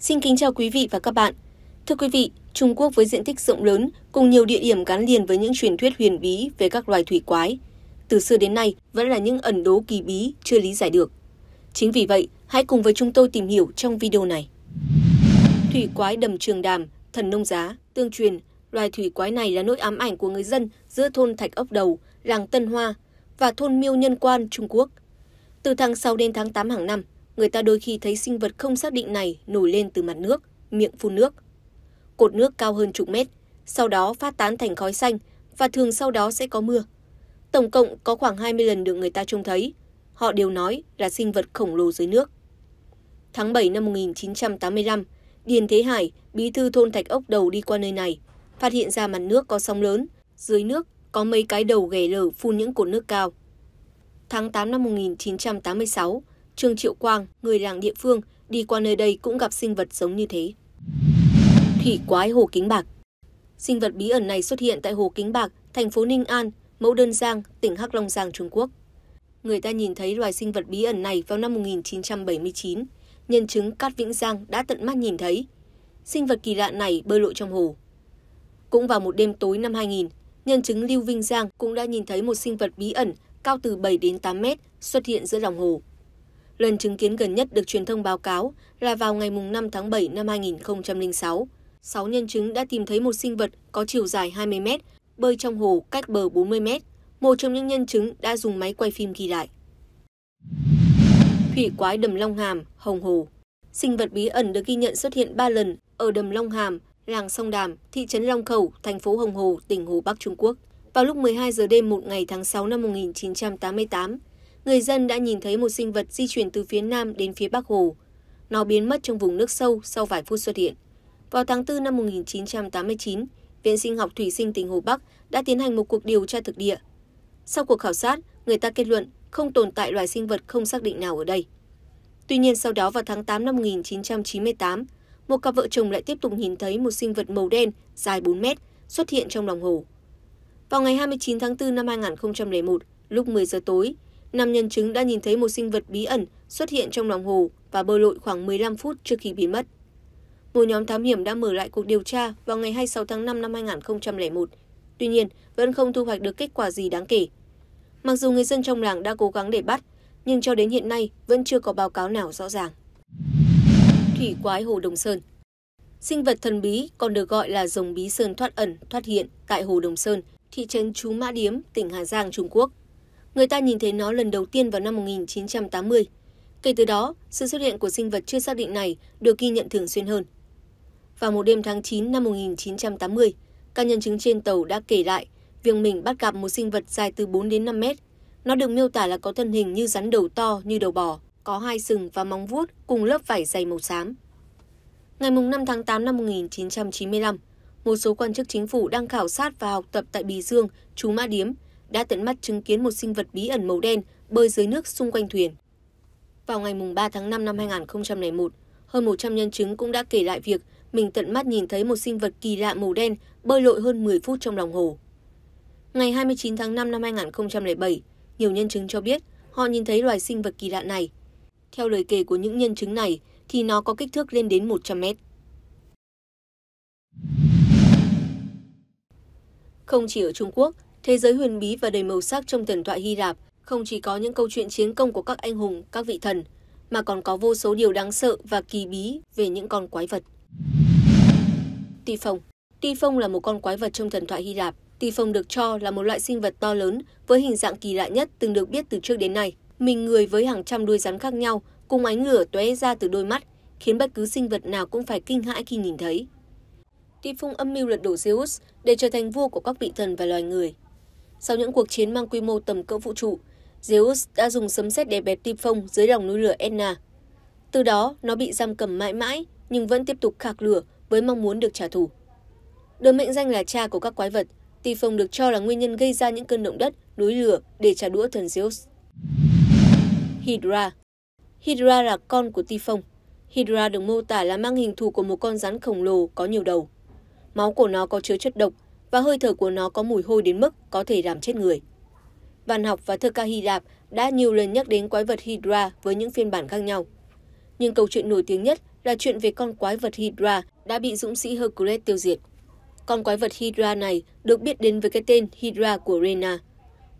Xin kính chào quý vị và các bạn. Thưa quý vị, Trung Quốc với diện tích rộng lớn cùng nhiều địa điểm gắn liền với những truyền thuyết huyền bí về các loài thủy quái, từ xưa đến nay vẫn là những ẩn đố kỳ bí chưa lý giải được. Chính vì vậy, hãy cùng với chúng tôi tìm hiểu trong video này. Thủy quái đầm trường đàm, thần nông giá, tương truyền, loài thủy quái này là nỗi ám ảnh của người dân giữa thôn Thạch Ốc Đầu, làng Tân Hoa và thôn Miêu Nhân Quan, Trung Quốc. Từ tháng 6 đến tháng 8 hàng năm, người ta đôi khi thấy sinh vật không xác định này nổi lên từ mặt nước, miệng phun nước. Cột nước cao hơn chục mét, sau đó phát tán thành khói xanh và thường sau đó sẽ có mưa. Tổng cộng có khoảng 20 lần được người ta trông thấy. Họ đều nói là sinh vật khổng lồ dưới nước. Tháng 7 năm 1985, Điền Thế Hải, bí thư thôn Thạch Ốc đầu đi qua nơi này, phát hiện ra mặt nước có sóng lớn, dưới nước có mấy cái đầu ghẻ lở phun những cột nước cao. Tháng 8 năm 1986, trương triệu quang người làng địa phương đi qua nơi đây cũng gặp sinh vật giống như thế Thủy quái hồ kính bạc sinh vật bí ẩn này xuất hiện tại hồ kính bạc thành phố ninh an mẫu đơn giang tỉnh hắc long giang trung quốc người ta nhìn thấy loài sinh vật bí ẩn này vào năm 1979 nhân chứng cát vĩnh giang đã tận mắt nhìn thấy sinh vật kỳ lạ này bơi lội trong hồ cũng vào một đêm tối năm 2000 nhân chứng lưu vinh giang cũng đã nhìn thấy một sinh vật bí ẩn cao từ 7 đến 8 mét xuất hiện giữa lòng hồ lần chứng kiến gần nhất được truyền thông báo cáo là vào ngày 5 tháng 7 năm 2006. Sáu nhân chứng đã tìm thấy một sinh vật có chiều dài 20 mét, bơi trong hồ cách bờ 40 mét. Một trong những nhân chứng đã dùng máy quay phim ghi lại. Thủy quái đầm Long Hàm, Hồng Hồ Sinh vật bí ẩn được ghi nhận xuất hiện 3 lần ở đầm Long Hàm, làng Sông Đàm, thị trấn Long Khẩu, thành phố Hồng Hồ, tỉnh Hồ Bắc Trung Quốc. Vào lúc 12 giờ đêm một ngày tháng 6 năm 1988, người dân đã nhìn thấy một sinh vật di chuyển từ phía nam đến phía bắc hồ. Nó biến mất trong vùng nước sâu sau vài phút xuất hiện. Vào tháng 4 năm 1989, Viện Sinh học Thủy sinh tỉnh Hồ Bắc đã tiến hành một cuộc điều tra thực địa. Sau cuộc khảo sát, người ta kết luận không tồn tại loài sinh vật không xác định nào ở đây. Tuy nhiên sau đó vào tháng 8 năm 1998, một cặp vợ chồng lại tiếp tục nhìn thấy một sinh vật màu đen dài 4 mét xuất hiện trong lòng hồ. Vào ngày 29 tháng 4 năm 2001, lúc 10 giờ tối, Năm nhân chứng đã nhìn thấy một sinh vật bí ẩn xuất hiện trong lòng hồ và bơi lội khoảng 15 phút trước khi biến mất. Một nhóm thám hiểm đã mở lại cuộc điều tra vào ngày 26 tháng 5 năm 2001, tuy nhiên vẫn không thu hoạch được kết quả gì đáng kể. Mặc dù người dân trong làng đã cố gắng để bắt, nhưng cho đến hiện nay vẫn chưa có báo cáo nào rõ ràng. Thủy quái Hồ Đồng Sơn Sinh vật thần bí còn được gọi là rồng bí sơn thoát ẩn, thoát hiện tại Hồ Đồng Sơn, thị trấn Chú Mã Điếm, tỉnh Hà Giang, Trung Quốc người ta nhìn thấy nó lần đầu tiên vào năm 1980. Kể từ đó, sự xuất hiện của sinh vật chưa xác định này được ghi nhận thường xuyên hơn. Vào một đêm tháng 9 năm 1980, các nhân chứng trên tàu đã kể lại việc mình bắt gặp một sinh vật dài từ 4 đến 5 mét. Nó được miêu tả là có thân hình như rắn đầu to như đầu bò, có hai sừng và móng vuốt cùng lớp vải dày màu xám. Ngày 5 tháng 8 năm 1995, một số quan chức chính phủ đang khảo sát và học tập tại Bì Dương, chú Mã Điếm, đã tận mắt chứng kiến một sinh vật bí ẩn màu đen bơi dưới nước xung quanh thuyền. Vào ngày 3 tháng 5 năm 2001, hơn 100 nhân chứng cũng đã kể lại việc mình tận mắt nhìn thấy một sinh vật kỳ lạ màu đen bơi lội hơn 10 phút trong lòng hồ. Ngày 29 tháng 5 năm 2007, nhiều nhân chứng cho biết họ nhìn thấy loài sinh vật kỳ lạ này. Theo lời kể của những nhân chứng này, thì nó có kích thước lên đến 100 mét. Không chỉ ở Trung Quốc, Thế giới huyền bí và đầy màu sắc trong thần thoại Hy Lạp không chỉ có những câu chuyện chiến công của các anh hùng, các vị thần, mà còn có vô số điều đáng sợ và kỳ bí về những con quái vật. Ti Phong Ti Phong là một con quái vật trong thần thoại Hy Lạp. Ti Phong được cho là một loại sinh vật to lớn với hình dạng kỳ lạ nhất từng được biết từ trước đến nay. Mình người với hàng trăm đuôi rắn khác nhau cùng ánh lửa tóe ra từ đôi mắt, khiến bất cứ sinh vật nào cũng phải kinh hãi khi nhìn thấy. Ti Phong âm mưu lật đổ Zeus để trở thành vua của các vị thần và loài người. Sau những cuộc chiến mang quy mô tầm cỡ vũ trụ, Zeus đã dùng sấm sét đè bẹp Typhon dưới lòng núi lửa Etna. Từ đó, nó bị giam cầm mãi mãi nhưng vẫn tiếp tục khạc lửa với mong muốn được trả thù. Được mệnh danh là cha của các quái vật, Typhon được cho là nguyên nhân gây ra những cơn động đất, núi lửa để trả đũa thần Zeus. Hydra Hydra là con của Typhon. Hydra được mô tả là mang hình thù của một con rắn khổng lồ có nhiều đầu. Máu của nó có chứa chất độc và hơi thở của nó có mùi hôi đến mức có thể làm chết người. Văn học và thơ ca Hy Lạp đã nhiều lần nhắc đến quái vật Hydra với những phiên bản khác nhau. Nhưng câu chuyện nổi tiếng nhất là chuyện về con quái vật Hydra đã bị dũng sĩ Hercules tiêu diệt. Con quái vật Hydra này được biết đến với cái tên Hydra của Rena,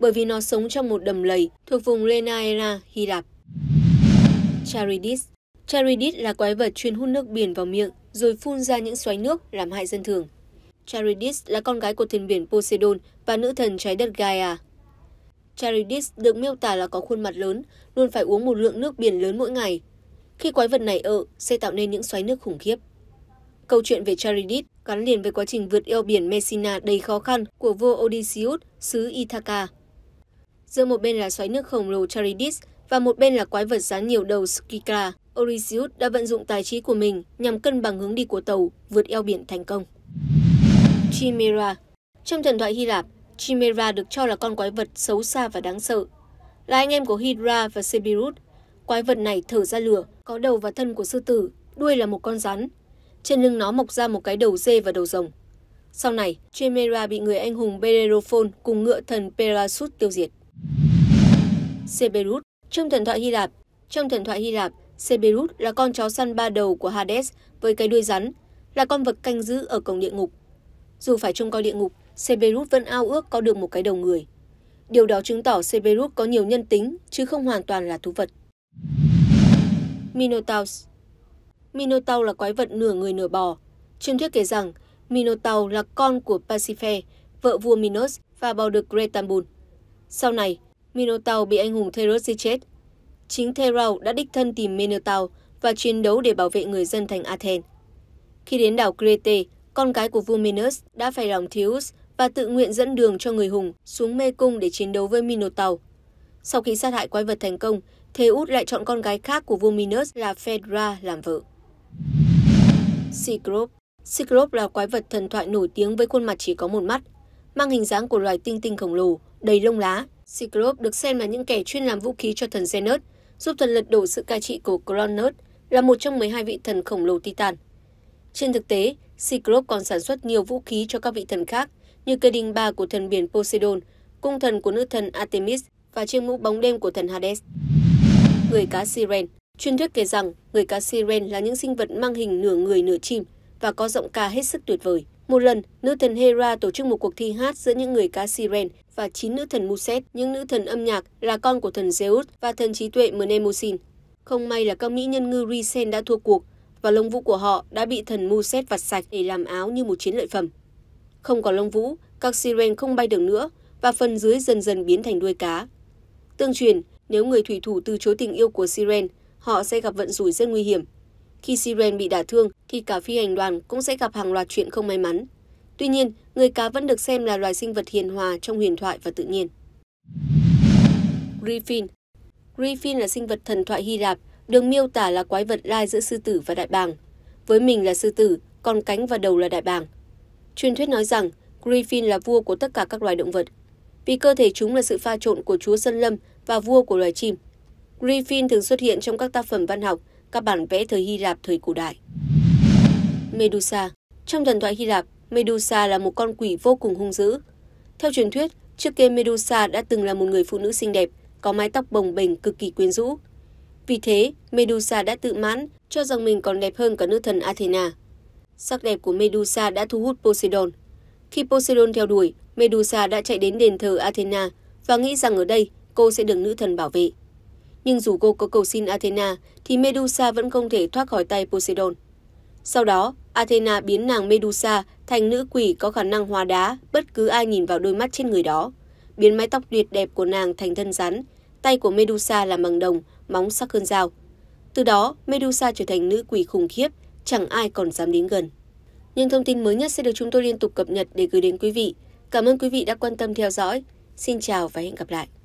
bởi vì nó sống trong một đầm lầy thuộc vùng Renaera, Hy Lạp. Charidis Charidis là quái vật chuyên hút nước biển vào miệng rồi phun ra những xoáy nước làm hại dân thường. Charidis là con gái của thần biển Poseidon và nữ thần trái đất Gaia. Charidis được miêu tả là có khuôn mặt lớn, luôn phải uống một lượng nước biển lớn mỗi ngày. Khi quái vật này ở, sẽ tạo nên những xoáy nước khủng khiếp. Câu chuyện về Charidis gắn liền với quá trình vượt eo biển Messina đầy khó khăn của vua Odysseus, xứ Ithaca. Giữa một bên là xoáy nước khổng lồ Charidis và một bên là quái vật dán nhiều đầu Skikra. Odysseus đã vận dụng tài trí của mình nhằm cân bằng hướng đi của tàu, vượt eo biển thành công. Chimera Trong thần thoại Hy Lạp, Chimera được cho là con quái vật xấu xa và đáng sợ. Là anh em của Hydra và Sepirut, quái vật này thở ra lửa, có đầu và thân của sư tử, đuôi là một con rắn. Trên lưng nó mọc ra một cái đầu dê và đầu rồng. Sau này, Chimera bị người anh hùng Bellerophon cùng ngựa thần Perasut tiêu diệt. Sepirut Trong thần thoại Hy Lạp, trong thần thoại Hy Lạp, Sepirut là con chó săn ba đầu của Hades với cái đuôi rắn, là con vật canh giữ ở cổng địa ngục. Dù phải trông coi địa ngục, Severus vẫn ao ước có được một cái đầu người. Điều đó chứng tỏ Severus có nhiều nhân tính, chứ không hoàn toàn là thú vật. Minotaurs Minotaur là quái vật nửa người nửa bò. Truyền thuyết kể rằng Minotaur là con của Pasiphae, vợ vua Minos và bào được Gretambul. Sau này, Minotaur bị anh hùng Theros giết chết. Chính Theros đã đích thân tìm Minotaur và chiến đấu để bảo vệ người dân thành Athens. Khi đến đảo Crete, con gái của vua Minos đã phải lòng Theus và tự nguyện dẫn đường cho người hùng xuống mê cung để chiến đấu với Minotaur. Sau khi sát hại quái vật thành công, Theus lại chọn con gái khác của vua Minos là Phaedra làm vợ. Cyclops Cyclops là quái vật thần thoại nổi tiếng với khuôn mặt chỉ có một mắt, mang hình dáng của loài tinh tinh khổng lồ, đầy lông lá. Cyclops được xem là những kẻ chuyên làm vũ khí cho thần Zenos, giúp thần lật đổ sự cai trị của Kronos, là một trong 12 vị thần khổng lồ Titan. Trên thực tế, Cyclops còn sản xuất nhiều vũ khí cho các vị thần khác như cây đình ba của thần biển Poseidon, cung thần của nữ thần Artemis và chiếc mũ bóng đêm của thần Hades. Người cá Siren Truyền thuyết kể rằng người cá Siren là những sinh vật mang hình nửa người nửa chim và có giọng ca hết sức tuyệt vời. Một lần, nữ thần Hera tổ chức một cuộc thi hát giữa những người cá Siren và chín nữ thần Muset, những nữ thần âm nhạc là con của thần Zeus và thần trí tuệ Mnemosyne. Không may là các mỹ nhân ngư Risen đã thua cuộc và lông vũ của họ đã bị thần mu xét vặt sạch để làm áo như một chiến lợi phẩm. Không có lông vũ, các siren không bay được nữa và phần dưới dần dần biến thành đuôi cá. Tương truyền, nếu người thủy thủ từ chối tình yêu của siren, họ sẽ gặp vận rủi rất nguy hiểm. Khi siren bị đả thương thì cả phi hành đoàn cũng sẽ gặp hàng loạt chuyện không may mắn. Tuy nhiên, người cá vẫn được xem là loài sinh vật hiền hòa trong huyền thoại và tự nhiên. Griffin Griffin là sinh vật thần thoại Hy Lạp được miêu tả là quái vật lai giữa sư tử và đại bàng. Với mình là sư tử, còn cánh và đầu là đại bàng. Truyền thuyết nói rằng Griffin là vua của tất cả các loài động vật, vì cơ thể chúng là sự pha trộn của chúa sân Lâm và vua của loài chim. Griffin thường xuất hiện trong các tác phẩm văn học, các bản vẽ thời Hy Lạp thời cổ đại. Medusa Trong thần thoại Hy Lạp, Medusa là một con quỷ vô cùng hung dữ. Theo truyền thuyết, trước kia Medusa đã từng là một người phụ nữ xinh đẹp, có mái tóc bồng bềnh cực kỳ quyến rũ. Vì thế, Medusa đã tự mãn, cho rằng mình còn đẹp hơn cả nữ thần Athena. Sắc đẹp của Medusa đã thu hút Poseidon. Khi Poseidon theo đuổi, Medusa đã chạy đến đền thờ Athena và nghĩ rằng ở đây cô sẽ được nữ thần bảo vệ. Nhưng dù cô có cầu xin Athena thì Medusa vẫn không thể thoát khỏi tay Poseidon. Sau đó, Athena biến nàng Medusa thành nữ quỷ có khả năng hóa đá bất cứ ai nhìn vào đôi mắt trên người đó, biến mái tóc tuyệt đẹp của nàng thành thân rắn, Tay của Medusa làm bằng đồng, móng sắc hơn dao. Từ đó, Medusa trở thành nữ quỷ khủng khiếp, chẳng ai còn dám đến gần. Những thông tin mới nhất sẽ được chúng tôi liên tục cập nhật để gửi đến quý vị. Cảm ơn quý vị đã quan tâm theo dõi. Xin chào và hẹn gặp lại.